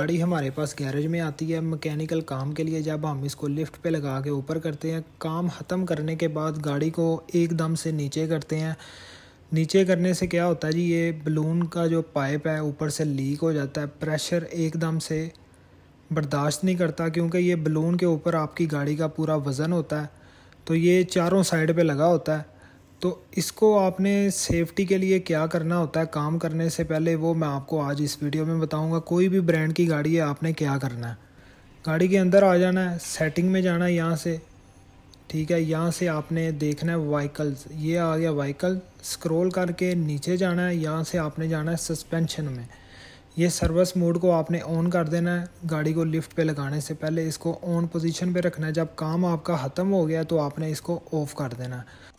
गाड़ी हमारे पास गैरेज में आती है मैकेनिकल काम के लिए जब हम इसको लिफ्ट पे लगा के ऊपर करते हैं काम ख़त्म करने के बाद गाड़ी को एकदम से नीचे करते हैं नीचे करने से क्या होता है जी ये बलून का जो पाइप है ऊपर से लीक हो जाता है प्रेशर एकदम से बर्दाश्त नहीं करता क्योंकि ये बलून के ऊपर आपकी गाड़ी का पूरा वज़न होता है तो ये चारों साइड पर लगा होता है तो इसको आपने सेफ़्टी के लिए क्या करना होता है काम करने से पहले वो मैं आपको आज इस वीडियो में बताऊंगा कोई भी ब्रांड की गाड़ी है आपने क्या करना है गाड़ी के अंदर आ जाना है सेटिंग में जाना है यहाँ से ठीक है यहाँ से आपने देखना है वाइकल्स ये आ गया वाइकल स्क्रोल करके नीचे जाना है यहाँ से आपने जाना है सस्पेंशन में ये सर्विस मोड को आपने ऑन कर देना है गाड़ी को लिफ्ट पे लगाने से पहले इसको ऑन पोजीशन पे रखना है जब काम आपका ख़त्म हो गया तो आपने इसको ऑफ़ कर देना है